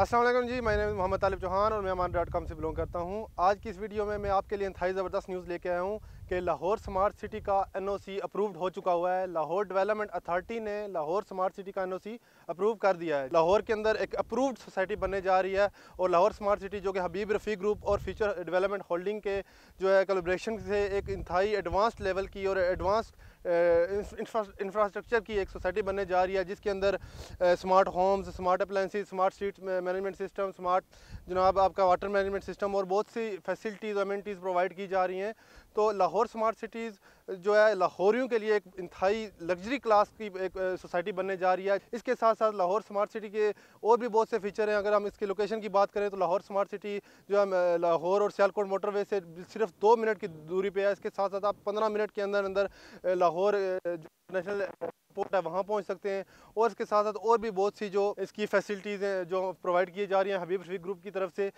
असलम जी मैं मोहम्मद तालिब चौहान और मैं अमान डॉट कॉम से बिलोंग करता हूँ आज की इस वीडियो में मैं आपके लिए इंतहाई ज़बरदस्त न्यूज़ लेके आया हूँ कि लाहौर स्मार्ट सिटी का एनओसी अप्रूव्ड हो चुका हुआ है लाहौर डेवलपमेंट अथॉरिटी ने लाहौर स्मार्ट सिटी का एनओसी अप्रूव कर दिया है लाहौर के अंदर एक अप्रूव्ड सोसाइटी बनने जा रही है और लाहौर स्मार्ट सिटी जो कि हबीब रफ़ी ग्रुप और फ्यूचर डेवलपमेंट होल्डिंग के जो है कलब्रेशन से एक इंतहाई एडवांस लेवल की और एडवांस इंफ्रास्ट्रक्चर की एक सोसाइटी बनने जा रही है जिसके अंदर smart homes smart appliances smart street management system smart जनाब आपका वाटर मैनेजमेंट सिस्टम और बहुत सी फैसिलिटीज़ और प्रोवाइड की जा रही हैं तो लाहौर लाहौर स्मार्ट सिटीज़ जो है लाहौरियों के लिए एक इंतहाई लग्जरी क्लास की एक सोसाइटी बनने जा रही है इसके साथ साथ लाहौर स्मार्ट सिटी के और भी बहुत से फीचर हैं अगर हम इसकी लोकेशन की बात करें तो लाहौर स्मार्ट सिटी जो है लाहौर और सियालकोट मोटरवे से सिर्फ दो मिनट की दूरी पर है इसके साथ साथ आप पंद्रह मिनट के अंदर अंदर लाहौर नेशनल एयरपोर्ट है वहाँ पहुँच सकते हैं और इसके साथ साथ और भी बहुत सी जो इसकी फैसिलिटीज़ हैं जो प्रोवाइड की जा रही हैं हबीब शफीक ग्रुप की तरफ से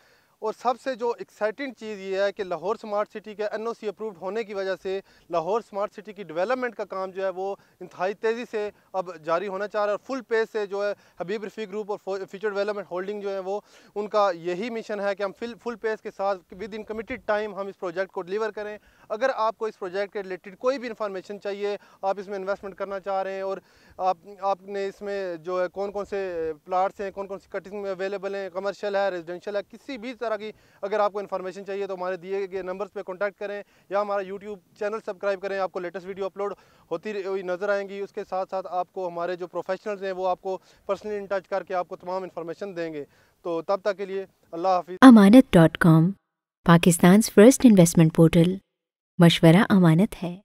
और सबसे जो एक्साइटिंग चीज़ ये है कि लाहौर स्मार्ट सिटी के एन अप्रूव्ड होने की वजह से लाहौर स्मार्ट सिटी की डेवलपमेंट का काम जो है वो इंतहाई तेज़ी से अब जारी होना चाह रहा है और फुल पेस से जो है हबीब रफ़ी ग्रुप और फ्यूचर डेवलपमेंट होल्डिंग जो है वो उनका यही मिशन है कि हम फिल फुल पेस के साथ विद इन कमिटेड टाइम हम इस प्रोजेक्ट को डिलीवर करें अगर आपको इस प्रोजेक्ट के रिलेटेड कोई भी इन्फॉर्मेशन चाहिए आप इसमें इन्वेस्टमेंट करना चाह रहे हैं और आप आपने इसमें जो है कौन कौन से प्लाट्स हैं कौन कौन सी कटिंग में अवेलेबल हैं कमर्शियल है रेजिडेंशियल है किसी भी तरह तरह की अगर आपको इन्फॉर्मेशन चाहिए तो हमारे दिए गए नंबर्स पे कांटेक्ट करें या हमारा यूट्यूब चैनल सब्सक्राइब करें आपको लेटेस्ट वीडियो अपलोड होती हुई नज़र आएंगी उसके साथ साथ आपको हमारे जो प्रोफेशनल्स हैं वो आपको पर्सनली इन टच करके आपको तमाम इन्फॉर्मेशन देंगे तो तब तक के लिए अल्लाह हाफि Amanat dot com Pakistan first investment portal मशवरा अमानत है